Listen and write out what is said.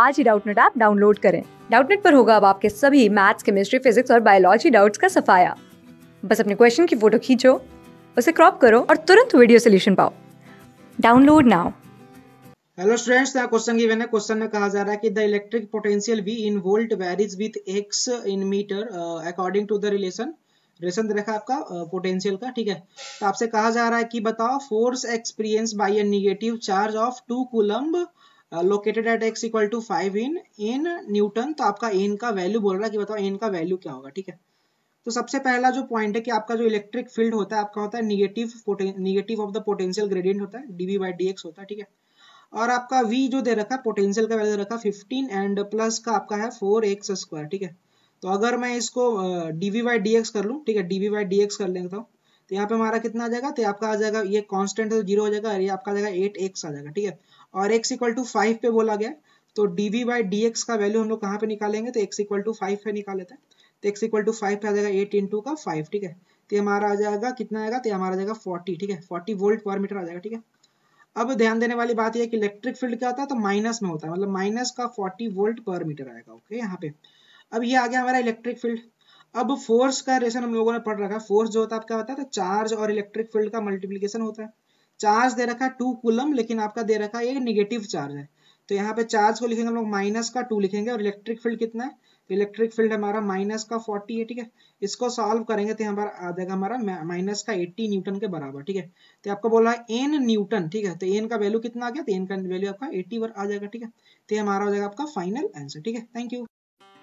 आज ही Doubtnut app download करें डाउटनेट पर होगा अब आपके सभी मैथ्स केमिस्ट्री फिजिक्स और बायोलॉजी डाउट्स का सफाया बस अपने क्वेश्चन की फोटो खींचो उसे क्रॉप करो और तुरंत वीडियो सोल्यूशन पाओ download now hello students the question given है क्वेश्चन में कहा जा रहा है कि the electric potential V in volt varies with X in metre according to the relation relation दे रखा आपका पोटेंशियल uh, का ठीक है तो आपसे कहा जा रहा है कि बताओ force experience by a negative charge of two coulomb located at x equal to five in in newton तो आपका एन का वैल्यू बोल रहा है कि बताओ एन का वैल्यू क्या होगा ठीक है तो सबसे पहला जो पॉइंट है कि आपका जो इलेक्ट्रिक फील्ड होता है आपका होता है negative negative of the potential gradient होता है डीवी बाई डी होता है ठीक है और आपका वी जो दे रखा है पोटेंशियल का वैल्यू दे रखा है फिफ्टीन एंड प्लस का आपका है फोर एक्स स्क्वायर ठीक है तो अगर मैं इसको D V by D X कर लूँ ठीक है D V by D X कर लेता हूँ तो यहाँ पे हमारा कितना आ जाएगा तो आपका आ जाएगा ये कॉन्स्टेंट है तो जीरो हो जाएगा और ये आपका आ जाएगा एट एक्स आ जाएगा ठीक है और एक्स इक्वल टू फाइव पे बोला गया तो D V by D X का वैल्यू हम लोग कहाँ पे निकालेंगे तो एक्स इक्वल टू फाइव पे निकाल लेते हैं तो एक्स इक्वल टू फाइव पे आ जाएगा एट इंटू का फाइव ठीक है तो हमारा आ जाएगा कितना आएगा तो हमारा आ जाएगा फोर्टी ठीक है फोर्टी वोल्ट पर मीटर आ जाएगा ठीक है अब ध्यान देने वाली बात यह कि इलेक्ट्रिक फील्ड क्या होता है तो माइनस में होता है मतलब माइनस का फोर्टी वोल्ट पर मीटर आएगा ओके यहाँ पे अब ये आ गया हमारा इलेक्ट्रिक फील्ड अब फोर्स का रेशन हम लोगों ने पढ़ रखा है फोर्स जो होता है आपका होता है तो चार्ज और इलेक्ट्रिक फील्ड का मल्टीप्लीकेशन होता है चार्ज दे रखा है टू कुलम लेकिन आपका दे रखा है एक निगेटिव चार्ज है तो यहाँ पे चार्ज को लिखेंगे हम लोग माइनस का टू लिखेंगे और इलेक्ट्रिक फील्ड कितना है इलेक्ट्रिक फील्ड हमारा माइनस का फोर्टी है ठीक है इसको सॉल्व करेंगे तो यहाँ पर आ जाएगा हमारा माइनस का एट्टी न्यूटन के बराबर ठीक है तो आपको बोला है एन न्यूटन ठीक है तो एन का वैल्यू कितना आ गया तो एन का वैल्यू आपका एट्टी आ जाएगा ठीक है तो हमारा हो जाएगा आपका फाइनल आंसर ठीक है थैंक यू